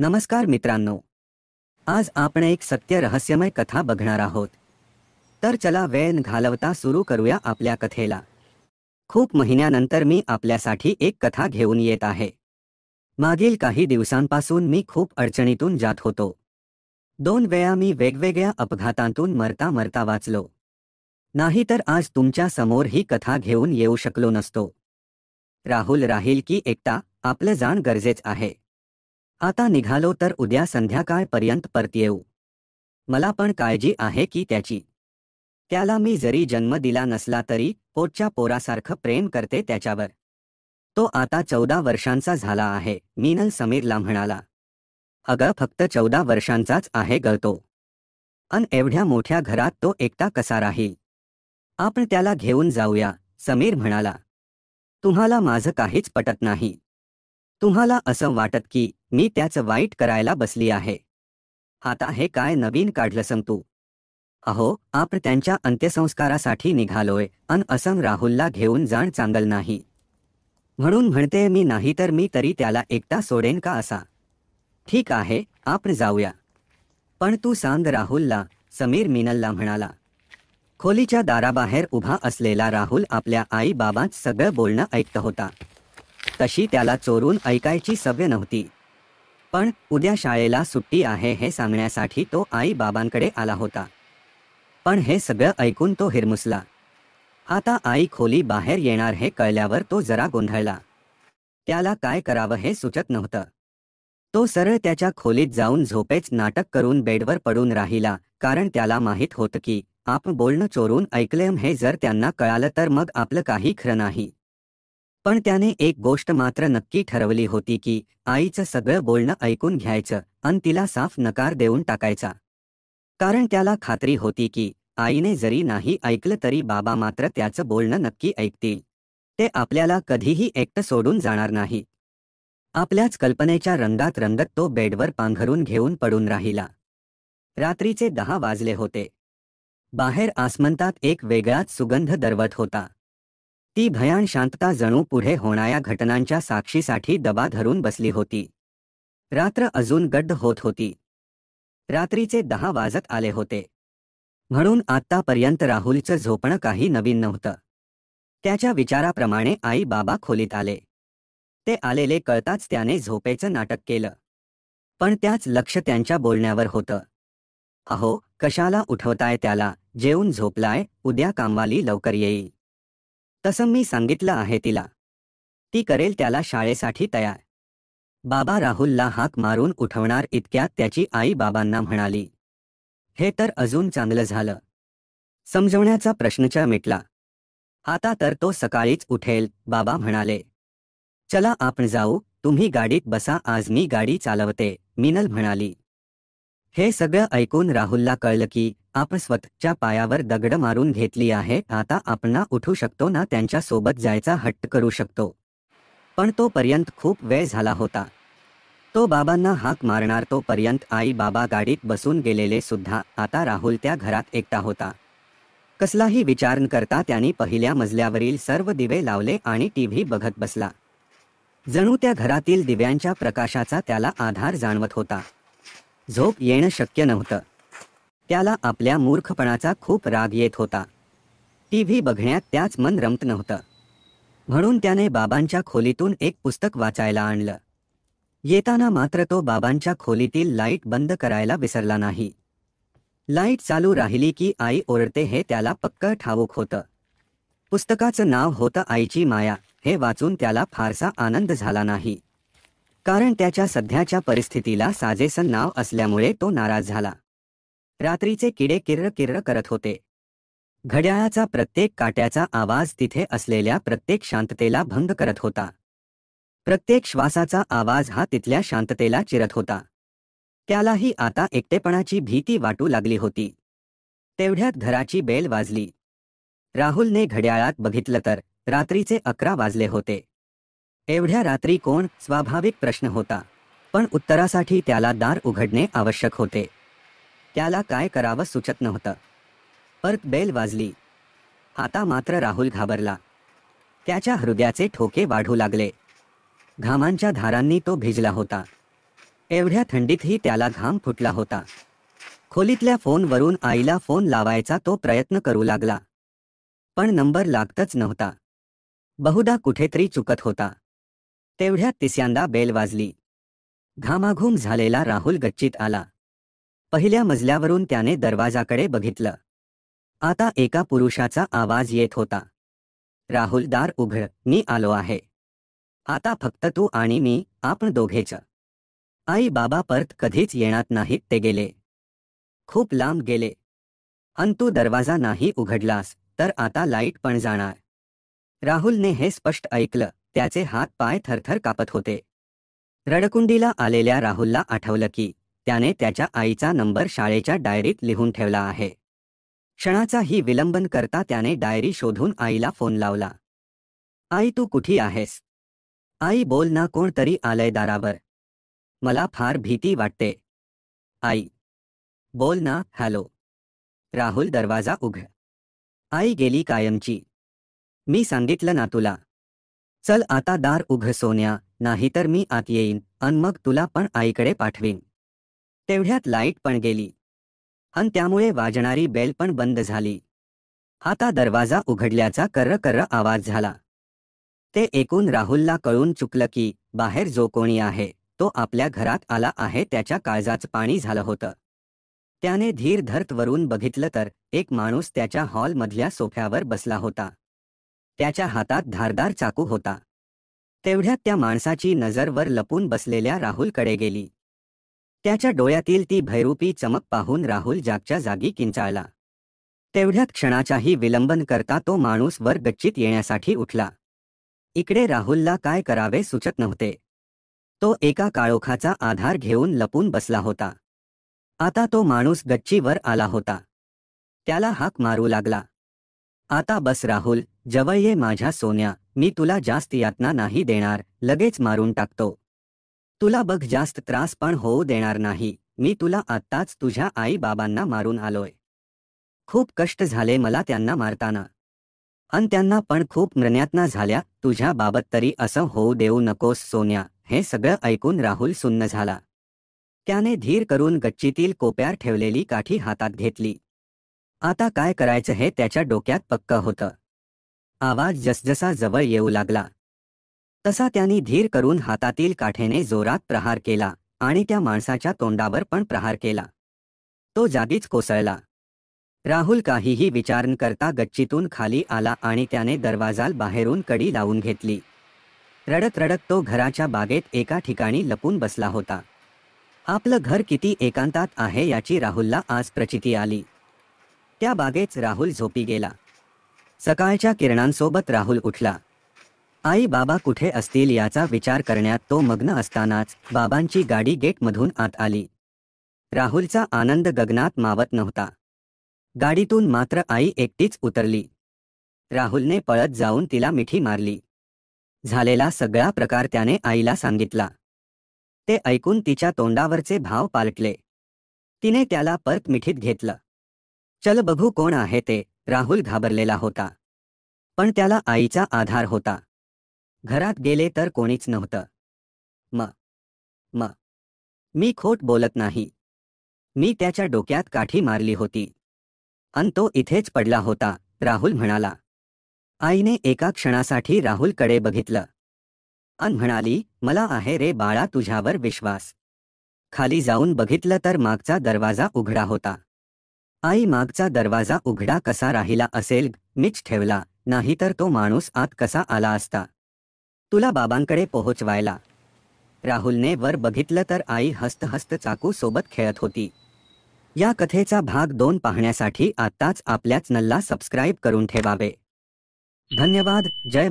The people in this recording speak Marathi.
नमस्कार मित्रांनो आज आपण एक सत्य रहस्यमय कथा बघणार आहोत तर चला वेळ घालवता सुरू करूया आपल्या कथेला खूप महिन्यानंतर मी आपल्यासाठी एक कथा घेऊन येत आहे मागील काही दिवसांपासून मी खूप अडचणीतून जात होतो दोन वेळा मी वेगवेगळ्या अपघातांतून मरता मरता वाचलो नाहीतर आज तुमच्या समोर ही कथा घेऊन येऊ शकलो नसतो राहुल राहील की एकटा आपलं जाण गरजेच आहे आता निघालो तर उद्या संध्याकाळपर्यंत परत येऊ मला पण काळजी आहे की त्याची त्याला मी जरी जन्म दिला नसला तरी पोटच्या पोरासारखं प्रेम करते त्याच्यावर तो आता चौदा वर्षांचा झाला आहे मीनल समीरला म्हणाला अगं फक्त चौदा वर्षांचाच आहे गळतो अन एवढ्या मोठ्या घरात तो एकटा कसा राहील आपण त्याला घेऊन जाऊया समीर म्हणाला तुम्हाला माझं काहीच पटत नाही तुम्हाला असं वाटत की मी त्याचं वाईट करायला बसली आहे आता हे काय नवीन काढलं सांगतो अहो आप त्यांच्या अंत्यसंस्कारासाठी निघालोय अन असं राहुलला घेऊन जाण चांगल नाही म्हणून म्हणते मी नाही तर मी तरी त्याला एकटा सोडेन का असा ठीक आहे आपण जाऊया पण तू सांग राहुलला समीर मिनलला म्हणाला खोलीच्या दाराबाहेर उभा असलेला राहुल आपल्या आई बाबांत सगळं बोलणं ऐकत होता तशी त्याला चोरून ऐकायची सवय नव्हती पण उद्या शाळेला सुट्टी आहे हे सांगण्यासाठी तो आई बाबांकडे आला होता पण हे सगळं ऐकून तो हिरमुसला आता आई खोली बाहेर येणार हे कळल्यावर तो जरा गोंधळला त्याला काय करावं हे सुचत नव्हतं तो सरळ त्याच्या खोलीत जाऊन झोपेच नाटक करून बेडवर पडून राहिला कारण त्याला माहीत होतं की आप बोलणं चोरून ऐकलेम हे जर त्यांना कळालं तर मग आपलं काही खरं नाही पण त्याने एक गोष्ट मात्र नक्की ठरवली होती की आईचं सगळं बोलणं ऐकून घ्यायचं आणि तिला साफ नकार देऊन टाकायचा कारण त्याला खात्री होती की आईने जरी नाही ऐकलं तरी बाबा मात्र त्याचं बोलणं नक्की ऐकतील ते आपल्याला कधीही एकटं सोडून जाणार नाही आपल्याच कल्पनेच्या रंगात रंगत तो बेडवर पांघरून घेऊन पडून राहिला रात्रीचे दहा वाजले होते बाहेर आसमंतात एक वेगळाच सुगंध दरवत होता ती भयान शांतता जणू पुढे होणाऱ्या घटनांच्या साक्षीसाठी दबा धरून बसली होती रात्र अजून गड्ड होत होती रात्रीचे दहा वाजत आले होते म्हणून आत्तापर्यंत राहुलचं झोपणं काही नवीन नव्हतं त्याच्या विचाराप्रमाणे आई बाबा खोलीत आले ते आलेले कळताच त्याने झोपेचं नाटक केलं पण त्याच लक्ष त्यांच्या बोलण्यावर होतं अहो कशाला उठवताय त्याला जेवून झोपलाय उद्या कामवाली लवकर येईल तसं मी सांगितलं आहे तिला ती करेल त्याला शाळेसाठी तयार बाबा राहुलला हाक मारून उठवणार इतक्यात त्याची आई बाबांना म्हणाली हे तर अजून चांगलं झालं समजवण्याचा प्रश्नच्या मिटला आता तर तो सकाळीच उठेल बाबा म्हणाले चला आपण जाऊ तुम्ही गाडीत बसा आज मी गाडी चालवते मिनल म्हणाली हे सगळं ऐकून राहुलला कळलं की आपण स्वतःच्या पायावर दगड मारून घेतली आहे आता आपण उठू शकतो ना त्यांच्या सोबत जायचा हट्ट करू शकतो पण तोपर्यंत खूप वेळ झाला होता तो बाबांना हाक मारणार तोपर्यंत आई बाबा गाडीत बसून गेलेले सुद्धा आता राहुल त्या घरात एकटा होता कसलाही विचार न करता त्यांनी पहिल्या मजल्यावरील सर्व दिवे लावले आणि टीव्ही बघत बसला जणू त्या घरातील दिव्यांच्या प्रकाशाचा त्याला आधार जाणवत होता झोप येणं शक्य नव्हतं त्याला आपल्या मूर्खपणाचा खूप राग येत होता टी व्ही बघण्यात त्याच मन रमत नव्हतं म्हणून त्याने बाबांच्या खोलीतून एक पुस्तक वाचायला आणलं येताना मात्र तो बाबांच्या खोलीतील लाईट बंद करायला विसरला नाही लाईट चालू राहिली की आई ओरडते हे त्याला पक्क ठाऊक होतं पुस्तकाचं नाव होतं आईची माया हे वाचून त्याला फारसा आनंद झाला नाही कारण त्याच्या सध्याच्या परिस्थितीला साजेसन नाव असल्यामुळे तो नाराज झाला रात्रीचे किडे किर्र किर्र करत होते घड्याळाचा प्रत्येक काट्याचा आवाज तिथे असलेल्या प्रत्येक शांततेला भंग करत होता प्रत्येक श्वासाचा आवाज हा तिथल्या शांततेला चिरत होता त्यालाही आता एकटेपणाची भीती वाटू लागली होती तेवढ्यात घराची बेल वाजली राहुलने घड्याळात बघितलं तर रात्रीचे अकरा वाजले होते एवढ्या रात्री कोण स्वाभाविक प्रश्न होता पण उत्तरासाठी त्याला दार उघडणे आवश्यक होते त्याला काय करावं सुचत नव्हतं परत बेल वाजली आता मात्र राहुल घाबरला त्याच्या हृदयाचे ठोके वाढू लागले घामांच्या धारांनी तो भिजला होता एवढ्या थंडीतही त्याला घाम फुटला होता खोलीतल्या फोनवरून आईला फोन लावायचा तो प्रयत्न करू लागला पण नंबर लागतच नव्हता बहुदा कुठेतरी चुकत होता तेवढ्यात तिसऱ्यांदा बेल वाजली घामाघूम झालेला राहुल गच्चीत आला पहिल्या मजल्यावरून त्याने दरवाजाकडे बघितलं आता एका पुरुषाचा आवाज येत होता राहुल दार उघड मी आलो आहे आता फक्त तू आणि मी आपण दोघेच आई बाबा परत कधीच येणार नाहीत ते गेले खूप लांब गेले अन तू दरवाजा नाही उघडलास तर आता लाईट पण जाणार राहुलने हे स्पष्ट ऐकलं त्याचे हात पाय थरथर कापत होते रडकुंडीला आलेल्या राहुलला आठवलं की त्याने त्याच्या आईचा नंबर शाळेच्या डायरीत लिहून ठेवला आहे क्षणाचाही विलंबन करता त्याने डायरी शोधून आईला फोन लावला आई तू कुठी आहेस आई बोल ना कोणतरी आलंय दारावर मला फार भीती वाटते आई बोल ना हॅलो राहुल दरवाजा उघ आई गेली कायमची मी सांगितलं ना तुला चल आता दार उघ सोन्या नाहीतर मी आत येईन अन मग तुला पण आईकडे पाठवीन तेवढ्यात लाईट पण गेली अन त्यामुळे वाजणारी बेल पण बंद झाली आता दरवाजा उघडल्याचा कर्र कर्र आवाज झाला ते एकून राहुलला कळून चुकलं की बाहेर जो कोणी आहे तो आपल्या घरात आला आहे त्याच्या काळजाचं पाणी झालं होतं त्याने धीर धरत वरून बघितलं तर एक माणूस त्याच्या हॉलमधल्या सोफ्यावर बसला होता त्याच्या हातात धारदार चाकू होता तेवढ्यात त्या माणसाची नजरवर लपून बसलेल्या राहुलकडे गेली त्याच्या डोळ्यातील ती भैरूपी चमक पाहून राहुल जागच्या जागी किंचाळला तेवढ्यात क्षणाच्याही विलंबन करता तो माणूस वर गच्चीत येण्यासाठी उठला इकडे राहुलला काय करावे सुचत नव्हते तो एका काळोखाचा आधार घेऊन लपून बसला होता आता तो माणूस गच्चीवर आला होता त्याला हाक मारू लागला आता बस राहुल जवये ये माझ्या सोन्या मी तुला जास्त यातना नाही देणार लगेच मारून टाकतो तुला बघ जास्त त्रास पण होऊ देणार नाही मी तुला आत्ताच तुझ्या आई बाबांना मारून आलोय खूप कष्ट झाले मला त्यांना मारताना अन त्यांना पण खूप मृण्यातना झाल्या तुझ्या बाबत तरी असं होऊ देऊ नकोस सोन्या हे सगळं ऐकून राहुल सुन्न झाला त्याने धीर करून गच्चीतील कोप्यार ठेवलेली काठी हातात घेतली आता काय करायचं हे त्याच्या डोक्यात पक्क होतं आवाज जसजसा जवळ येऊ लागला तसा त्याने धीर करून हातातील काठेने जोरात प्रहार केला आणि त्या माणसाच्या तोंडावर पण प्रहार केला तो जागीच कोसळला राहुल काहीही विचार न करता गच्चीतून खाली आला आणि त्याने दरवाजाल बाहेरून कडी लावून घेतली रडत रडत तो घराच्या बागेत एका ठिकाणी लपून बसला होता आपलं घर किती एकांतात आहे याची राहुलला आज प्रचिती आली त्या बागेच राहुल झोपी गेला सकाळच्या किरणांसोबत राहुल उठला आई बाबा कुठे असतील याचा विचार करण्यात तो मग्न असतानाच बाबांची गाडी गेटमधून आत आली राहुलचा आनंद गगनात मावत नव्हता गाडीतून मात्र आई एकटीच उतरली राहुलने पळत जाऊन तिला मिठी मारली झालेला सगळा प्रकार त्याने आईला सांगितला ते ऐकून तिच्या तोंडावरचे भाव पालटले तिने त्याला परत मिठीत घेतलं चल बघू कोण आहे ते राहुल घाबरलेला होता पण त्याला आईचा आधार होता घरात गेले तर कोणीच नव्हतं म म मी खोट बोलत नाही मी त्याच्या डोक्यात काठी मारली होती अन तो इथेच पडला होता राहुल म्हणाला आईने एका क्षणासाठी राहुलकडे बघितलं अन म्हणाली मला आहे रे बाळा तुझ्यावर विश्वास खाली जाऊन बघितलं तर मागचा दरवाजा उघडा होता आई मागचा दरवाजा उघडा कसा राहिला असेल मीच ठेवला नाहीतर तो माणूस आत कसा आला असता तुला बाबांकडे पोहोचवायला राहुलने वर बघितलं तर आई हस्तहस्त चाकू सोबत खेळत होती या कथेचा भाग दोन पाहण्यासाठी आत्ताच आपल्याच नल्ला सबस्क्राईब करून ठेवावे धन्यवाद जय